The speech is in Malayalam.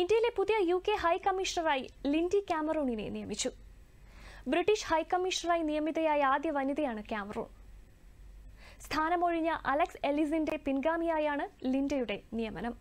ഇന്ത്യയിലെ പുതിയ യു കെ ഹൈക്കമ്മീഷണറായി ലിൻഡി കാമറൂണിനെ നിയമിച്ചു ബ്രിട്ടീഷ് ഹൈക്കമ്മീഷണറായി നിയമിതയായ ആദ്യ വനിതയാണ് കാമറൂൺ സ്ഥാനമൊഴിഞ്ഞ അലക്സ് എലിസിന്റെ പിൻഗാമിയായാണ് ലിൻഡയുടെ നിയമനം